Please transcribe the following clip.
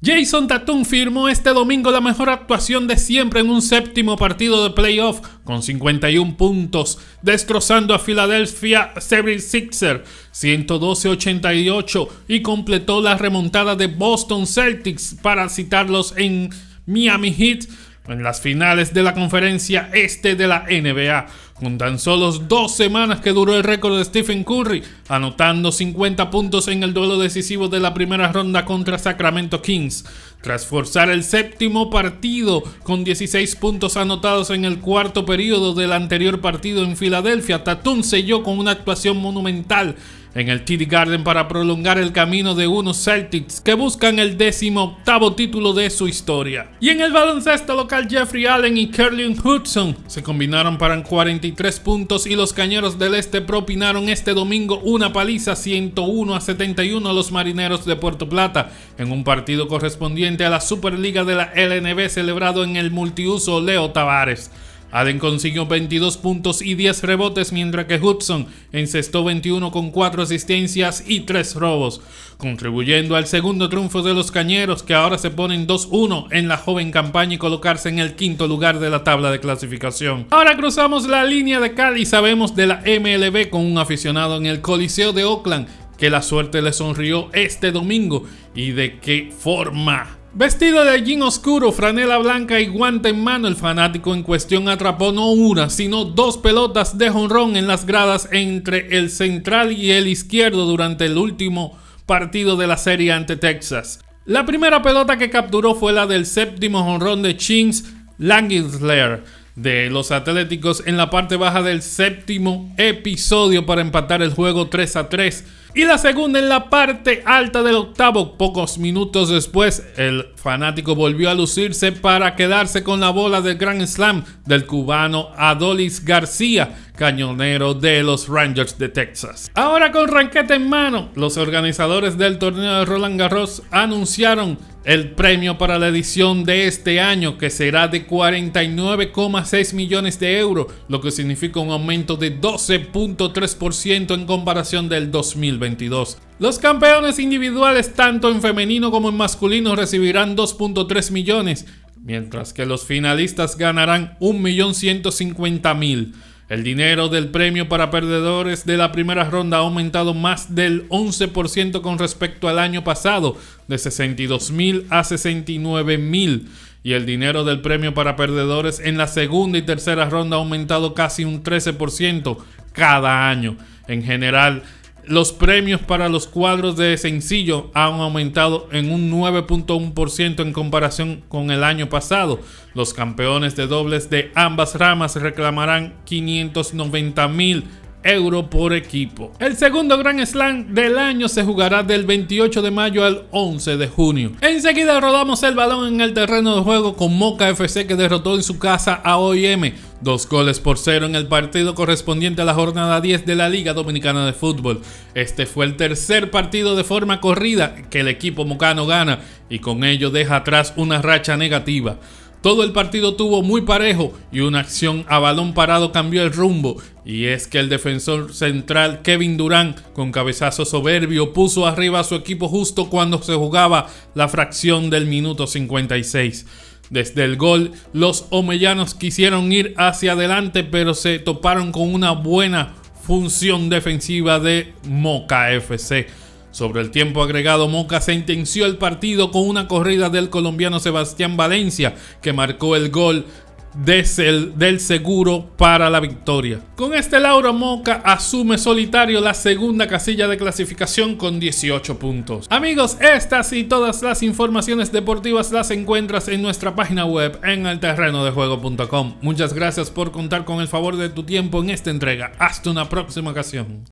Jason Tatum firmó este domingo la mejor actuación de siempre en un séptimo partido de playoff con 51 puntos, destrozando a Philadelphia 76 Sixer 112-88 y completó la remontada de Boston Celtics para citarlos en Miami Heat en las finales de la conferencia este de la NBA. Con tan solo dos semanas que duró el récord de Stephen Curry, anotando 50 puntos en el duelo decisivo de la primera ronda contra Sacramento Kings, tras forzar el séptimo partido con 16 puntos anotados en el cuarto periodo del anterior partido en Filadelfia, Tatum selló con una actuación monumental en el TD Garden para prolongar el camino de unos Celtics que buscan el décimo octavo título de su historia. Y en el baloncesto local Jeffrey Allen y Kerlin Hudson se combinaron para 43 puntos y los Cañeros del Este propinaron este domingo una paliza 101 a 71 a los Marineros de Puerto Plata en un partido correspondiente a la Superliga de la LNB celebrado en el multiuso Leo Tavares. Allen consiguió 22 puntos y 10 rebotes, mientras que Hudson encestó 21 con 4 asistencias y 3 robos, contribuyendo al segundo triunfo de los Cañeros, que ahora se ponen 2-1 en la joven campaña y colocarse en el quinto lugar de la tabla de clasificación. Ahora cruzamos la línea de Cali y sabemos de la MLB con un aficionado en el Coliseo de Oakland, que la suerte le sonrió este domingo y de qué forma Vestido de jean oscuro, franela blanca y guante en mano, el fanático en cuestión atrapó no una, sino dos pelotas de jonrón en las gradas entre el central y el izquierdo durante el último partido de la serie ante Texas. La primera pelota que capturó fue la del séptimo jonrón de Chins Langensler de los Atléticos en la parte baja del séptimo episodio para empatar el juego 3 a 3. Y la segunda en la parte alta del octavo. Pocos minutos después, el fanático volvió a lucirse para quedarse con la bola del Grand Slam del cubano Adolis García, cañonero de los Rangers de Texas. Ahora con ranquete en mano, los organizadores del torneo de Roland Garros anunciaron el premio para la edición de este año, que será de 49,6 millones de euros, lo que significa un aumento de 12.3% en comparación del 2000. Los campeones individuales tanto en femenino como en masculino recibirán 2.3 millones, mientras que los finalistas ganarán 1.150.000. El dinero del premio para perdedores de la primera ronda ha aumentado más del 11% con respecto al año pasado, de 62.000 a 69.000. Y el dinero del premio para perdedores en la segunda y tercera ronda ha aumentado casi un 13% cada año. En general, los premios para los cuadros de sencillo han aumentado en un 9.1% en comparación con el año pasado. Los campeones de dobles de ambas ramas reclamarán 590 mil Euro por equipo. El segundo Grand Slam del año se jugará del 28 de mayo al 11 de junio. Enseguida rodamos el balón en el terreno de juego con Moca FC que derrotó en su casa a OIM. Dos goles por cero en el partido correspondiente a la jornada 10 de la Liga Dominicana de Fútbol. Este fue el tercer partido de forma corrida que el equipo mocano gana y con ello deja atrás una racha negativa. Todo el partido tuvo muy parejo y una acción a balón parado cambió el rumbo, y es que el defensor central Kevin Durán, con cabezazo soberbio, puso arriba a su equipo justo cuando se jugaba la fracción del minuto 56. Desde el gol, los omellanos quisieron ir hacia adelante, pero se toparon con una buena función defensiva de Moca FC sobre el tiempo agregado, Moca sentenció el partido con una corrida del colombiano Sebastián Valencia, que marcó el gol del seguro para la victoria. Con este Lauro Moca asume solitario la segunda casilla de clasificación con 18 puntos. Amigos, estas y todas las informaciones deportivas las encuentras en nuestra página web en elterrenodejuego.com. Muchas gracias por contar con el favor de tu tiempo en esta entrega. Hasta una próxima ocasión.